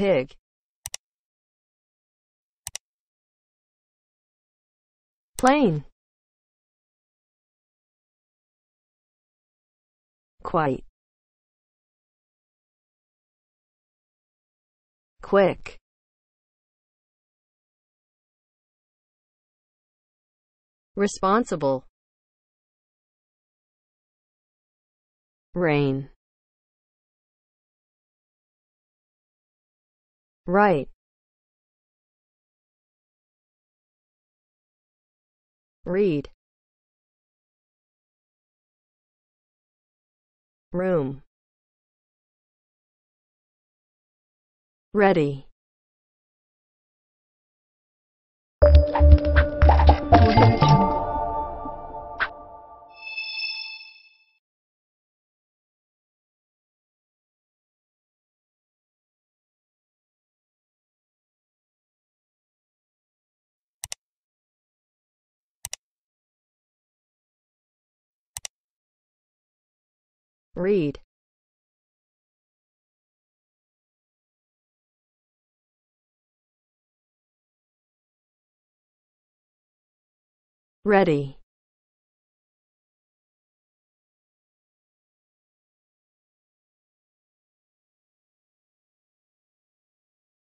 pig. Plain. Quite. Quick. Responsible. Rain. Right. Read. Room. Ready. read ready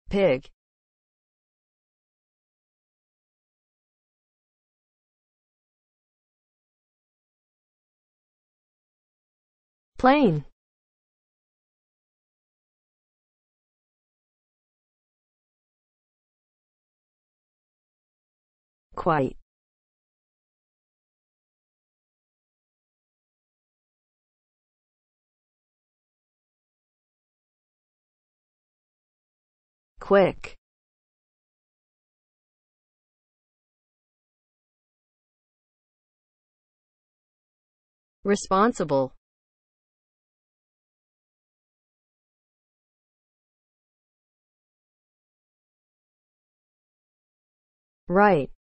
pig Plain Quite Quick responsible Right.